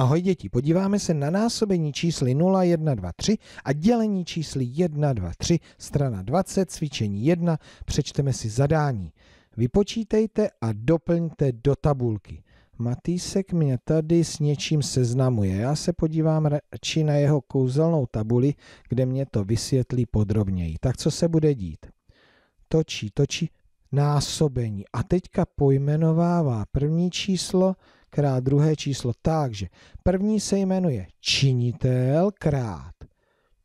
Ahoj děti, podíváme se na násobení čísly 0, 1, 2, 3 a dělení čísly 1, 2, 3, strana 20, cvičení 1, přečteme si zadání. Vypočítejte a doplňte do tabulky. Matýsek mě tady s něčím seznamuje. Já se podívám radši na jeho kouzelnou tabuli, kde mě to vysvětlí podrobněji. Tak co se bude dít? Točí, točí násobení. A teďka pojmenovává první číslo, krát druhé číslo. Takže první se jmenuje činitel krát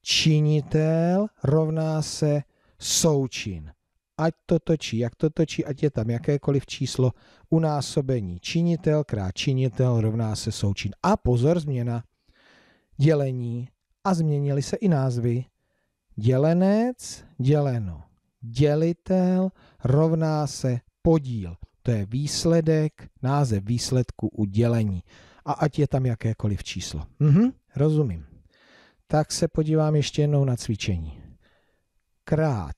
činitel rovná se součin. Ať to točí, jak to točí, ať je tam jakékoliv číslo unásobení. Činitel krát činitel rovná se součin. A pozor, změna dělení a změnily se i názvy. Dělenec, děleno. Dělitel rovná se podíl. To je výsledek, název výsledku udělení. A ať je tam jakékoliv číslo. Mhm, rozumím. Tak se podívám ještě jednou na cvičení. Krát.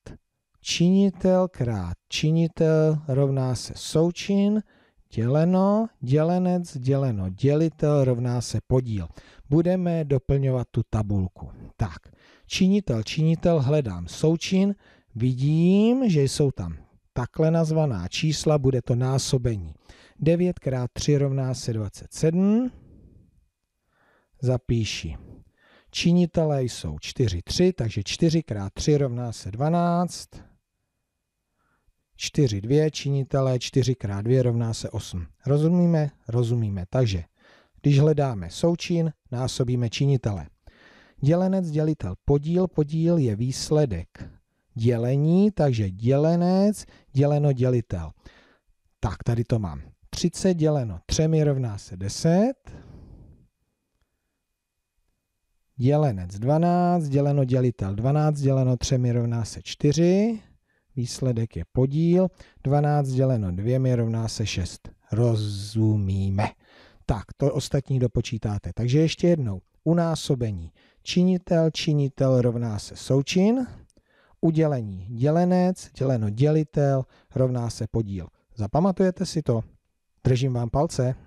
Činitel krát. Činitel rovná se součin, děleno, dělenec, děleno, dělitel rovná se podíl. Budeme doplňovat tu tabulku. Tak, činitel, činitel, hledám součin, vidím, že jsou tam takhle nazvaná čísla, bude to násobení. 9 x 3 rovná se 27. Zapíši. Činitelé jsou 4, 3, takže 4 x 3 rovná se 12. 4, 2, činitelé 4 x 2 rovná se 8. Rozumíme? Rozumíme. Takže když hledáme součin, násobíme činitele. Dělenec, dělitel, podíl, podíl je výsledek dělení, takže dělenec, děleno dělitel. Tak, tady to mám. 30 děleno 3 rovná se 10. Dělenec 12, děleno dělitel 12, děleno 3 rovná se 4. Výsledek je podíl. 12 děleno 2 mi rovná se 6. Rozumíme. Tak, to ostatní dopočítáte. Takže ještě jednou. Unásobení. Činitel, činitel rovná se součin udělení dělenec, děleno dělitel, rovná se podíl. Zapamatujete si to? Držím vám palce.